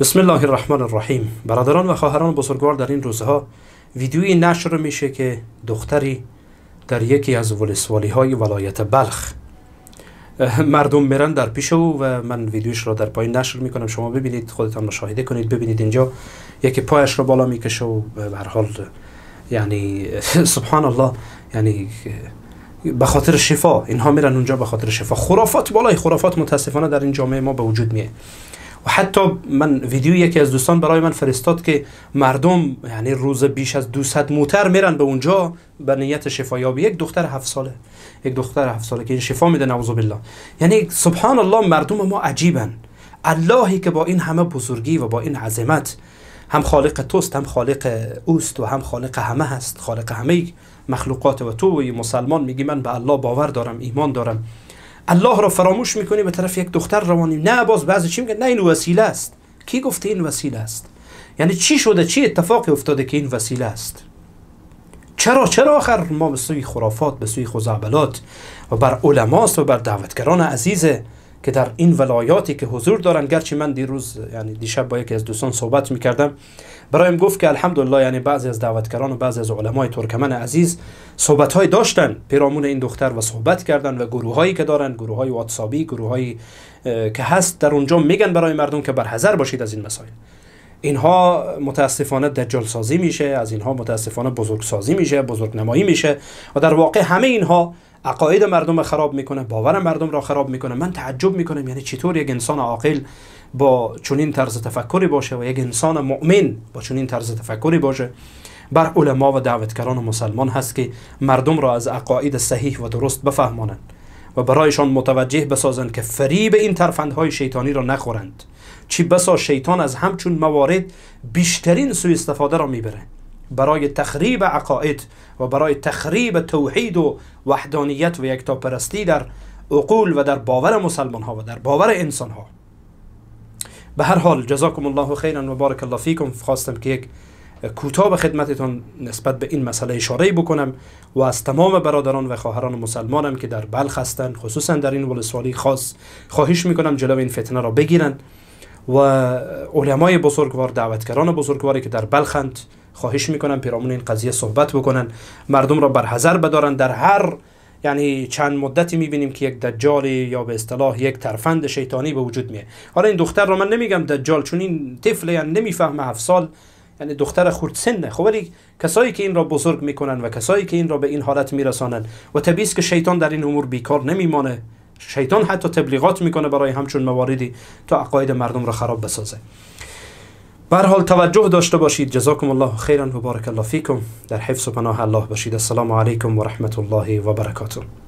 بسم الله الرحمن الرحیم برادران و خواهران بزرگوار در این روزها ویدیویی نشر میشه که دختری در یکی از ولسوالی های ولایت بلخ مردم میرن در پیش او و من ویدیویش را در پایین نشر میکنم شما ببینید خودتان مشاهده کنید ببینید اینجا یکی پایش را بالا میکشه و به یعنی سبحان الله یعنی به خاطر شفا اینها میرن اونجا به خاطر شفا خرافات بالای خرافات متاسفانه در این جامعه ما به وجود میه حتی من ویدیو یکی از دوستان برای من فرستاد که مردم یعنی روز بیش از 200 موتر میرن به اونجا به نیت شفایابی یک دختر 7 ساله یک دختر 7 ساله که این شفا میده نعوذ بالله یعنی سبحان الله مردم ما عجیبن اللهی که با این همه بزرگی و با این عظمت هم خالق توست هم خالق اوست و هم خالق همه هست خالق همه مخلوقات و تو و مسلمان میگی من به الله باور دارم ایمان دارم الله رو فراموش میکنی به طرف یک دختر روانیم نه باز بعضی چی میگه نه این وسیله است کی گفته این وسیله است یعنی چی شده چی اتفاقی افتاده که این وسیله است چرا چرا آخر ما به سوی خرافات به سوی خزعبلات و بر علماست و بر دعوتگران عزیزه که در این ولایاتی که حضور دارن گرچه من دیروز یعنی دیشب با یکی از دوستان صحبت میکردم برایم گفت که الحمدلله یعنی بعضی از دعوتکران و بعضی از علمای ترکمن عزیز صحبت های داشتن پیرامون این دختر و صحبت کردن و گروه هایی که دارن گروه های واتسابی گروه هایی که هست در اونجا میگن برای مردم که بر باشید از این مسائل اینها متاسفانه دجال سازی میشه از اینها متاسفانه بزرگ سازی میشه بزرگ نمایی میشه و در واقع همه اینها عقاید مردم خراب میکنه باور مردم را خراب میکنه من تعجب میکنم یعنی چطور یک انسان عاقل با چنین طرز تفکری باشه و یک انسان مؤمن با چنین طرز تفکری باشه بر علما و دعوتکران مسلمان هست که مردم را از عقاید صحیح و درست بفهمانند و برایشان متوجه بسازند که فریب این ترفندهای شیطانی را نخورند چی بسا شیطان از همچون موارد بیشترین سوء استفاده را میبره برای تخریب عقاید و برای تخریب توحید و وحدانیت و یکتاپرستی در عقول و در باور مسلمان ها و در باور انسان ها به هر حال جزاکم الله خیرا و بارک الله فیکم خواستم که یک کوتاه به خدمتتان نسبت به این مسئله اشاره بکنم و از تمام برادران و خواهران مسلمانم که در بلخ هستند خصوصا در این ولسوالی خاص خواهش میکنم جلو این فتنه را بگیرن و علمای بزرگوار دعوتگران بزرگواری که در بلخند خواهش میکنم پیرامون این قضیه صحبت بکنن مردم را بر بدارن در هر یعنی چند مدتی میبینیم که یک دجال یا به اصطلاح یک ترفند شیطانی به وجود میه حالا این دختر رو من نمیگم دجال چون این طفل یعنی نمیفهمه 7 سال یعنی دختر خورد سنه خب ولی کسایی که این را بزرگ میکنن و کسایی که این را به این حالت میرسانن و طبیعی که شیطان در این امور بیکار نمیمانه شیطان حتی تبلیغات میکنه برای همچون مواردی تا عقاید مردم را خراب بسازه بر حال توجه داشته باشید جزاکم الله خیرا و بارک الله فیکم در حفظ و پناه الله باشید السلام علیکم و رحمت الله و برکاته